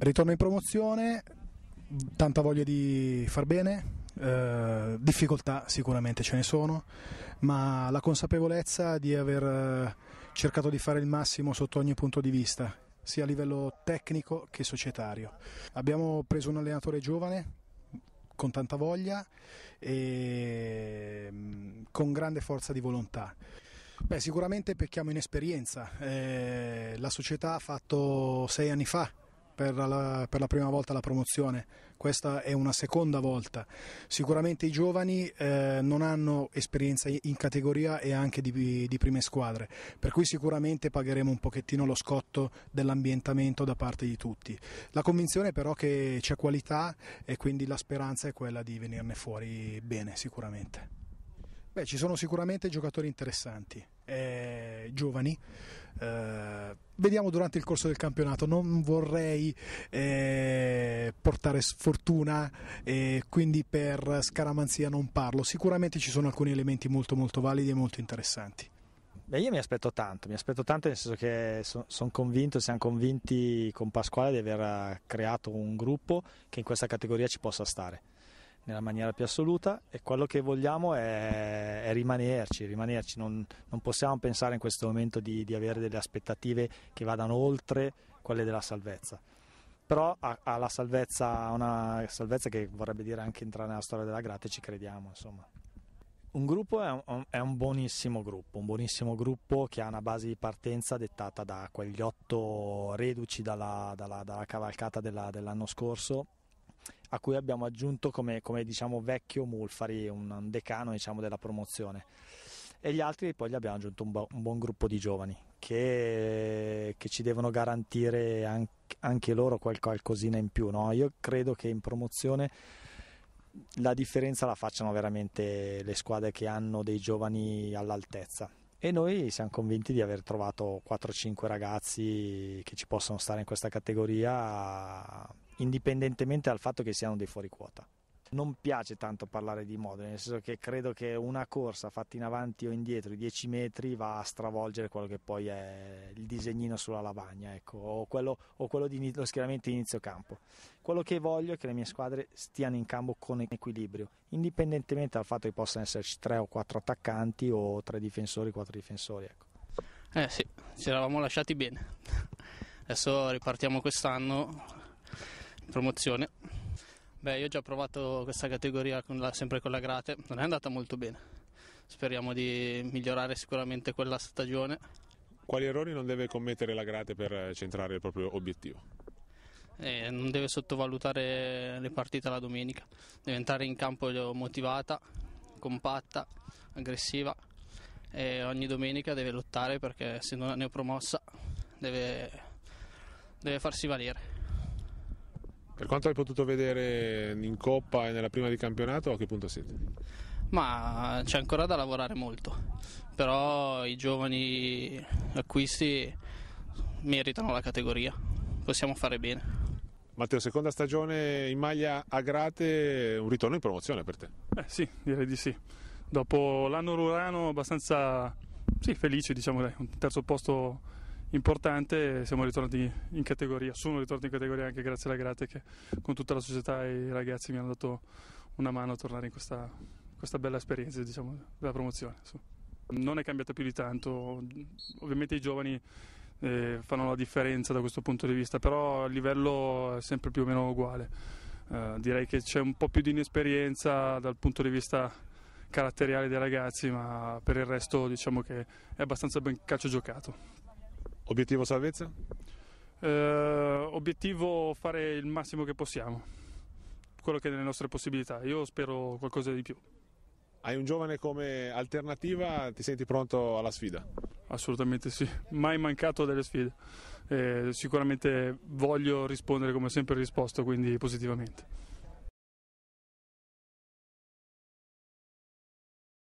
Ritorno in promozione, tanta voglia di far bene, eh, difficoltà sicuramente ce ne sono, ma la consapevolezza di aver eh, cercato di fare il massimo sotto ogni punto di vista, sia a livello tecnico che societario. Abbiamo preso un allenatore giovane con tanta voglia e mm, con grande forza di volontà. Beh, sicuramente pecchiamo in esperienza, eh, la società ha fatto sei anni fa per la, per la, prima volta la promozione, questa è una seconda volta. Sicuramente i giovani eh, non hanno esperienza in categoria e anche di, di, prime squadre, per cui sicuramente pagheremo un pochettino lo scotto dell'ambientamento da parte di tutti. La convinzione però che c'è qualità e quindi la speranza è quella di venirne fuori bene sicuramente. Beh, ci sono sicuramente giocatori interessanti giovani. Eh, vediamo durante il corso del campionato. Non vorrei eh, portare sfortuna e quindi per scaramanzia non parlo. Sicuramente ci sono alcuni elementi molto molto validi e molto interessanti. Beh, io mi aspetto tanto, mi aspetto tanto nel senso che sono convinto, siamo convinti con Pasquale di aver creato un gruppo che in questa categoria ci possa stare nella maniera più assoluta e quello che vogliamo è, è rimanerci, rimanerci. Non, non, possiamo pensare in questo momento di, di, avere delle aspettative che vadano oltre quelle della salvezza. Però alla salvezza, una salvezza che vorrebbe dire anche entrare nella storia della Grate, ci crediamo insomma. Un gruppo è un, è un, buonissimo gruppo, un buonissimo gruppo che ha una base di partenza dettata da quegli otto reduci dalla, dalla, dalla cavalcata della, dell'anno scorso a cui abbiamo aggiunto come, come diciamo, vecchio Mulfari, un decano diciamo, della promozione. E gli altri poi gli abbiamo aggiunto un, bo- un buon gruppo di giovani che, che ci devono garantire anche, anche loro qualcosina in più. No? Io credo che in promozione la differenza la facciano veramente le squadre che hanno dei giovani all'altezza. E noi siamo convinti di aver trovato 4-5 ragazzi che ci possono stare in questa categoria indipendentemente dal fatto che siano dei fuori quota. Non piace tanto parlare di mode, nel senso che credo che una corsa fatta in avanti o indietro i 10 metri va a stravolgere quello che poi è il disegnino sulla lavagna, ecco, o quello, o quello di lo schieramento inizio campo. Quello che voglio è che le mie squadre stiano in campo con equilibrio, indipendentemente dal fatto che possano esserci 3 o 4 attaccanti o 3 difensori o 4 difensori. Ecco. Eh sì, ci eravamo lasciati bene. Adesso ripartiamo quest'anno promozione. Beh, io ho già provato questa categoria con la, sempre con la Grate, non è andata molto bene. Speriamo di migliorare sicuramente quella stagione. Quali errori non deve commettere la Grate per centrare il proprio obiettivo? Eh, non deve sottovalutare le partite la domenica, deve entrare in campo motivata, compatta, aggressiva e ogni domenica deve lottare perché se non è neopromossa deve, deve farsi valere. Per quanto hai potuto vedere in Coppa e nella prima di campionato, a che punto siete? Ma c'è ancora da lavorare molto, però i giovani acquisti meritano la categoria, possiamo fare bene. Matteo, seconda stagione in maglia a Grate, un ritorno in promozione per te? Eh, sì, direi di sì. Dopo l'anno rurano abbastanza sì, felice, diciamo, dai, un terzo posto importante siamo ritornati in categoria, sono ritornato in categoria anche grazie alla Grate che con tutta la società e i ragazzi mi hanno dato una mano a tornare in questa, questa bella esperienza diciamo, della promozione. Non è cambiata più di tanto, ovviamente i giovani eh, fanno la differenza da questo punto di vista, però il livello è sempre più o meno uguale. Eh, direi che c'è un po' più di inesperienza dal punto di vista caratteriale dei ragazzi, ma per il resto diciamo che è abbastanza ben calcio giocato. Obiettivo salvezza? Eh, obiettivo fare il massimo che possiamo, quello che è nelle nostre possibilità. Io spero qualcosa di più. Hai un giovane come alternativa, ti senti pronto alla sfida? Assolutamente sì, mai mancato delle sfide. Eh, sicuramente voglio rispondere come sempre risposto, quindi positivamente.